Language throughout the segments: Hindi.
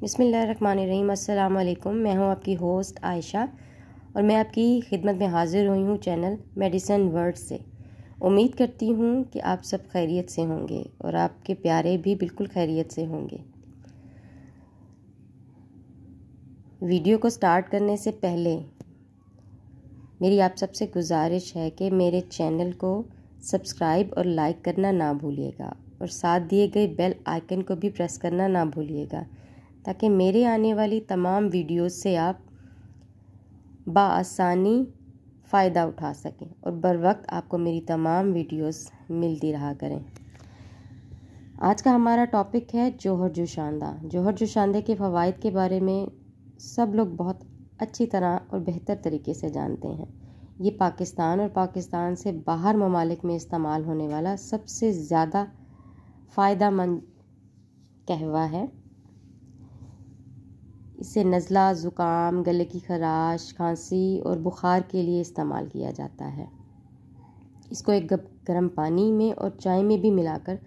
बसमीम् अल्लाम मैं हूं आपकी होस्ट आयशा और मैं आपकी खिदमत में हाज़िर हुई हूं चैनल मेडिसन वर्ड से उम्मीद करती हूं कि आप सब खैरियत से होंगे और आपके प्यारे भी बिल्कुल खैरियत से होंगे वीडियो को स्टार्ट करने से पहले मेरी आप सबसे गुजारिश है कि मेरे चैनल को सब्सक्राइब और लाइक करना ना भूलिएगा और साथ दिए गए बेल आइकन को भी प्रेस करना ना भूलिएगा ताकि मेरे आने वाली तमाम वीडियोस से आप बासानी फ़ायदा उठा सकें और बर वक्त आपको मेरी तमाम वीडियोस मिलती रहा करें आज का हमारा टॉपिक है जौहर शानदा जौहर शानदे के फ़वाद के बारे में सब लोग बहुत अच्छी तरह और बेहतर तरीके से जानते हैं ये पाकिस्तान और पाकिस्तान से बाहर ममालिक में इस्तेमाल होने वाला सबसे ज़्यादा फ़ायदा मंद कहवा है इसे नज़ला ज़ुकाम गले की खराश खांसी और बुखार के लिए इस्तेमाल किया जाता है इसको एक गर्म पानी में और चाय में भी मिलाकर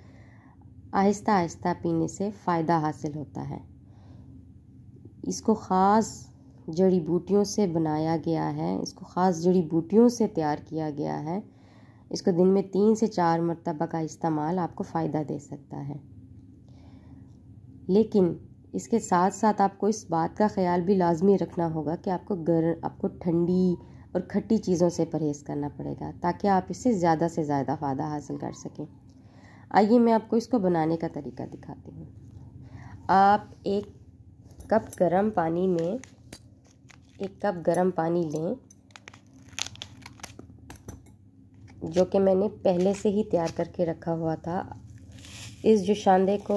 आहिस्ता आहिस्ता पीने से फ़ायदा हासिल होता है इसको ख़ास जड़ी बूटियों से बनाया गया है इसको ख़ास जड़ी बूटियों से तैयार किया गया है इसको दिन में तीन से चार मरतबा का इस्तेमाल आपको फ़ायदा दे सकता है लेकिन इसके साथ साथ आपको इस बात का ख्याल भी लाजमी रखना होगा कि आपको गर्म आपको ठंडी और खट्टी चीज़ों से परहेज़ करना पड़ेगा ताकि आप इससे ज़्यादा से ज़्यादा फ़ायदा हासिल कर सकें आइए मैं आपको इसको बनाने का तरीका दिखाती हूँ आप एक कप गरम पानी में एक कप गरम पानी लें जो कि मैंने पहले से ही तैयार करके रखा हुआ था इस जुशानदे को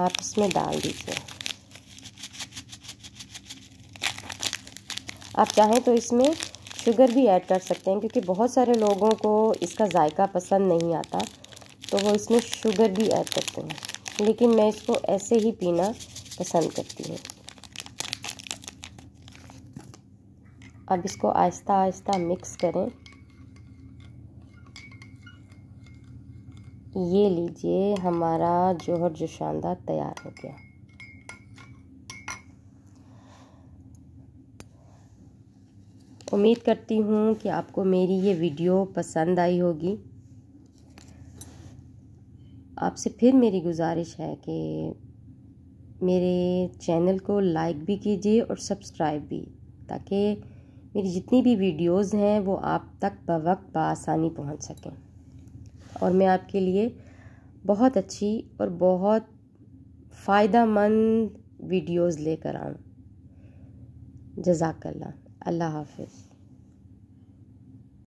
आप इसमें डाल दीजिए आप चाहें तो इसमें शुगर भी ऐड कर सकते हैं क्योंकि बहुत सारे लोगों को इसका जायका पसंद नहीं आता तो वो इसमें शुगर भी ऐड करते हैं लेकिन मैं इसको ऐसे ही पीना पसंद करती हूँ अब इसको आहिस्ता आहिस्ता मिक्स करें ये लीजिए हमारा जोहर जो शानदार तैयार हो गया उम्मीद करती हूँ कि आपको मेरी ये वीडियो पसंद आई होगी आपसे फिर मेरी गुजारिश है कि मेरे चैनल को लाइक भी कीजिए और सब्सक्राइब भी ताकि मेरी जितनी भी वीडियोस हैं वो आप तक बवक्त बआसानी पहुंच सकें और मैं आपके लिए बहुत अच्छी और बहुत फ़ायदा मंद वीडियोज़ लेकर आऊँ जजाकल्ला अल्लाह हाफिज़